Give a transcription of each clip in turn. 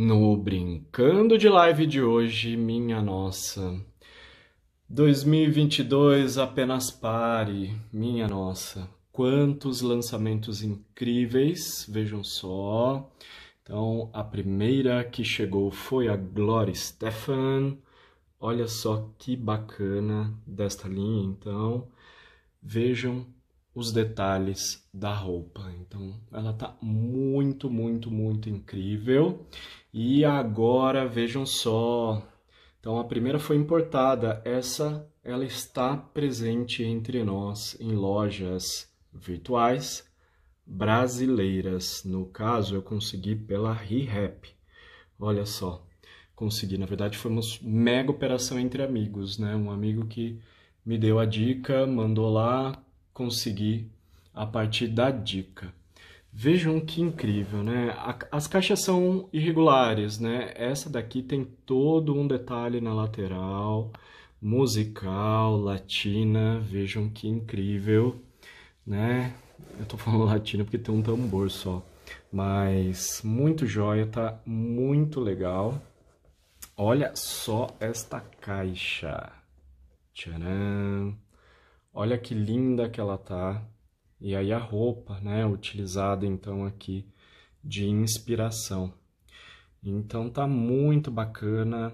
No Brincando de Live de hoje, minha nossa. 2022 apenas pare, minha nossa. Quantos lançamentos incríveis, vejam só. Então, a primeira que chegou foi a Glory Stefan. Olha só que bacana desta linha, então. Vejam os detalhes da roupa. Então, ela tá muito, muito, muito incrível. E agora, vejam só. Então, a primeira foi importada. Essa, ela está presente entre nós em lojas virtuais brasileiras. No caso, eu consegui pela ReHap. Olha só, consegui. Na verdade, foi uma mega operação entre amigos, né? Um amigo que me deu a dica, mandou lá, conseguir a partir da dica. Vejam que incrível, né? As caixas são irregulares, né? Essa daqui tem todo um detalhe na lateral, musical, latina. Vejam que incrível, né? Eu tô falando latina porque tem um tambor só. Mas muito joia, tá muito legal. Olha só esta caixa. Tcharam! Olha que linda que ela tá. E aí a roupa, né, utilizada então aqui de inspiração. Então tá muito bacana.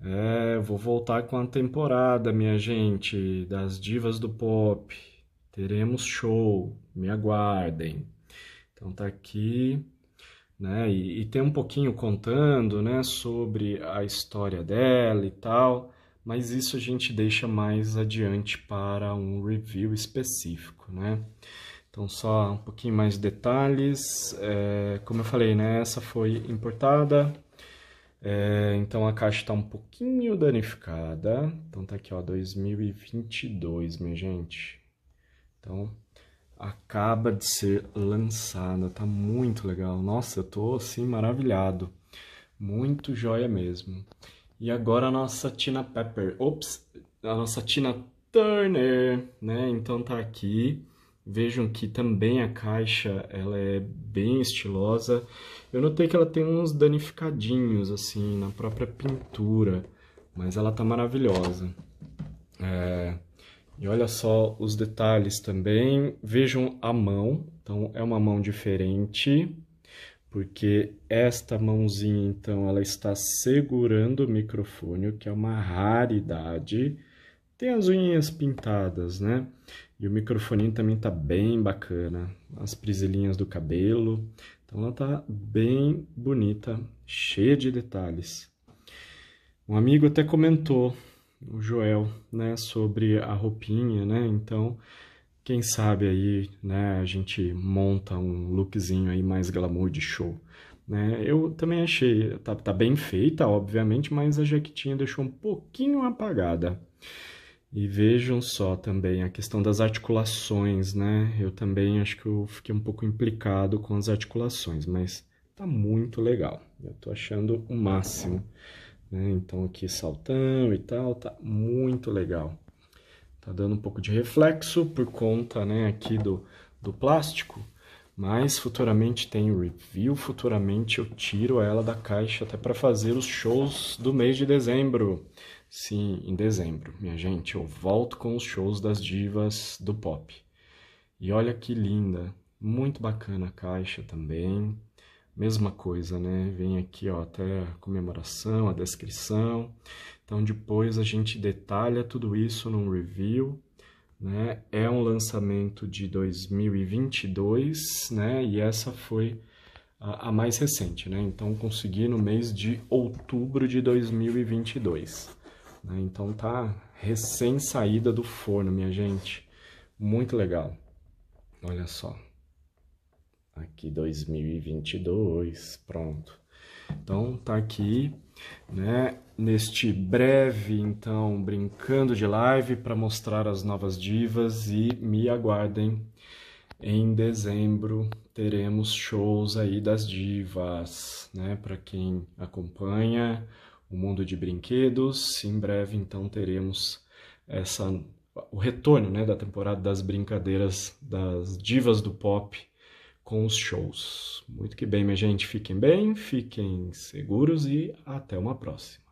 É, vou voltar com a temporada, minha gente, das divas do pop. Teremos show, me aguardem. Então tá aqui, né? E, e tem um pouquinho contando, né, sobre a história dela e tal mas isso a gente deixa mais adiante para um review específico, né? Então, só um pouquinho mais de detalhes. É, como eu falei, né? Essa foi importada. É, então, a caixa está um pouquinho danificada. Então, tá aqui, ó, 2022, minha gente. Então, acaba de ser lançada. Tá muito legal. Nossa, eu tô, assim, maravilhado. Muito joia mesmo. E agora a nossa Tina Pepper, ops, a nossa Tina Turner, né? Então tá aqui. Vejam que também a caixa ela é bem estilosa. Eu notei que ela tem uns danificadinhos assim na própria pintura, mas ela tá maravilhosa. É... E olha só os detalhes também. Vejam a mão, então é uma mão diferente porque esta mãozinha então ela está segurando o microfone, o que é uma raridade. Tem as unhas pintadas, né? E o microfone também tá bem bacana, as presilhinhas do cabelo. Então ela tá bem bonita, cheia de detalhes. Um amigo até comentou, o Joel, né, sobre a roupinha, né? Então, quem sabe aí, né, a gente monta um lookzinho aí mais glamour de show. Né? Eu também achei, tá, tá bem feita, obviamente, mas a jaquetinha deixou um pouquinho apagada. E vejam só também a questão das articulações, né? Eu também acho que eu fiquei um pouco implicado com as articulações, mas tá muito legal. Eu tô achando o máximo. Né? Então aqui saltão e tal, tá muito legal. Tá dando um pouco de reflexo por conta né, aqui do, do plástico, mas futuramente tem review, futuramente eu tiro ela da caixa até para fazer os shows do mês de dezembro. Sim, em dezembro, minha gente, eu volto com os shows das divas do pop. E olha que linda, muito bacana a caixa também mesma coisa, né? Vem aqui ó, até a comemoração, a descrição. Então depois a gente detalha tudo isso num review. Né? É um lançamento de 2022, né? E essa foi a, a mais recente, né? Então consegui no mês de outubro de 2022. Né? Então tá recém saída do forno, minha gente. Muito legal. Olha só aqui 2022, pronto. Então tá aqui, né, neste breve então brincando de live para mostrar as novas divas e me aguardem. Em dezembro teremos shows aí das divas, né, para quem acompanha o mundo de brinquedos, em breve então teremos essa o retorno, né, da temporada das brincadeiras das divas do pop com os shows. Muito que bem, minha gente. Fiquem bem, fiquem seguros e até uma próxima.